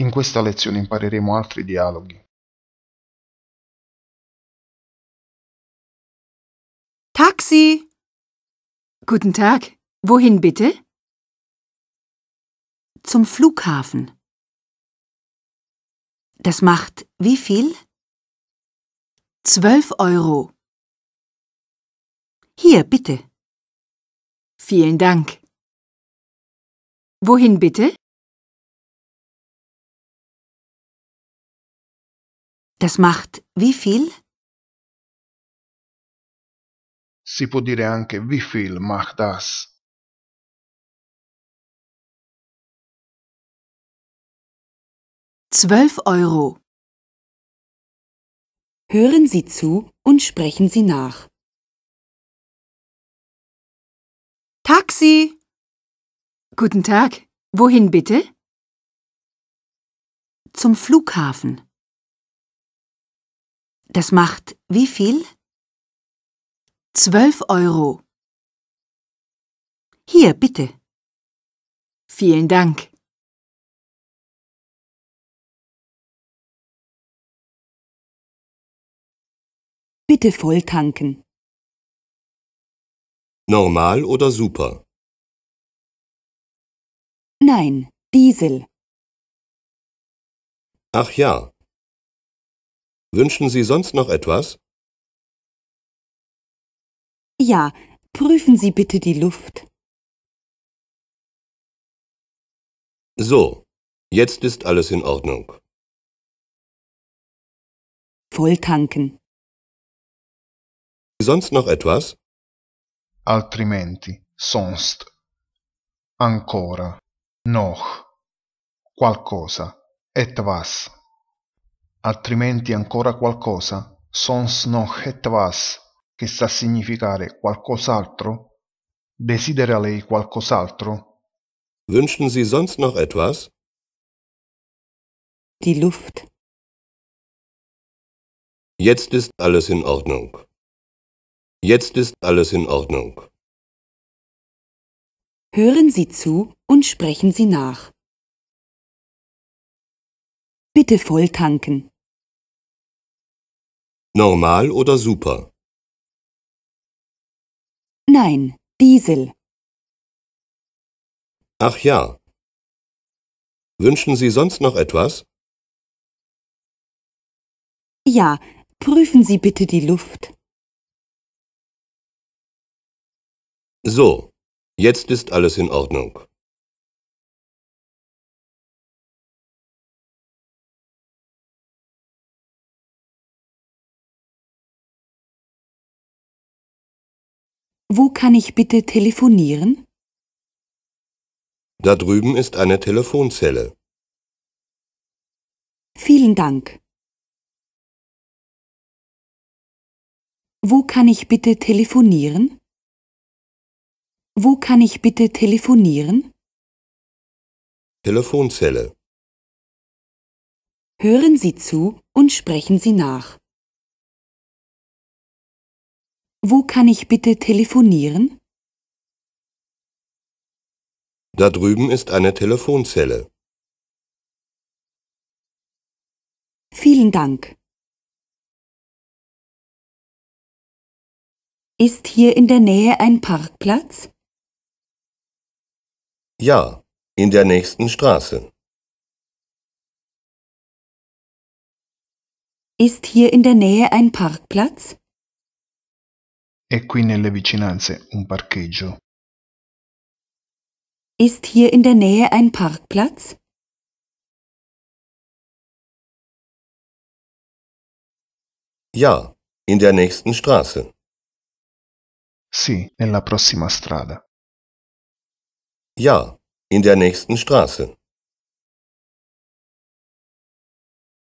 In questa lezione impareremo altri dialoghi. Taxi! Guten Tag. Wohin bitte? Zum Flughafen. Das macht wie viel? Zwölf Euro. Hier, bitte. Vielen Dank. Wohin bitte? Das macht wie viel? Si può dire anche wie viel macht das? Zwölf Euro. Hören Sie zu und sprechen Sie nach. Taxi! Guten Tag. Wohin bitte? Zum Flughafen. Das macht wie viel? Zwölf Euro. Hier, bitte. Vielen Dank. Bitte voll tanken. Normal oder super? Nein, Diesel. Ach ja, Wünschen Sie sonst noch etwas? Ja, prüfen Sie bitte die Luft. So, jetzt ist alles in Ordnung. Volltanken. Sonst noch etwas? Altrimenti, sonst, ancora, noch, qualcosa, etwas altrimenti ancora qualcosa, sons noch etwas, che sta a significare qualcos'altro? Desidera lei qualcos'altro? Wünschen Sie sonst noch etwas? Die Luft. Jetzt ist alles in Ordnung. Jetzt ist alles in Ordnung. Hören Sie zu und sprechen Sie nach. Bitte voll tanken. Normal oder super? Nein, Diesel. Ach ja. Wünschen Sie sonst noch etwas? Ja, prüfen Sie bitte die Luft. So, jetzt ist alles in Ordnung. Wo kann ich bitte telefonieren? Da drüben ist eine Telefonzelle. Vielen Dank. Wo kann ich bitte telefonieren? Wo kann ich bitte telefonieren? Telefonzelle. Hören Sie zu und sprechen Sie nach. Wo kann ich bitte telefonieren? Da drüben ist eine Telefonzelle. Vielen Dank. Ist hier in der Nähe ein Parkplatz? Ja, in der nächsten Straße. Ist hier in der Nähe ein Parkplatz? È qui nelle vicinanze un parcheggio? Ist hier in der Nähe ein Parkplatz? Ja, in der nächsten Straße. Sì, nella prossima strada. Ja, in der nächsten Straße.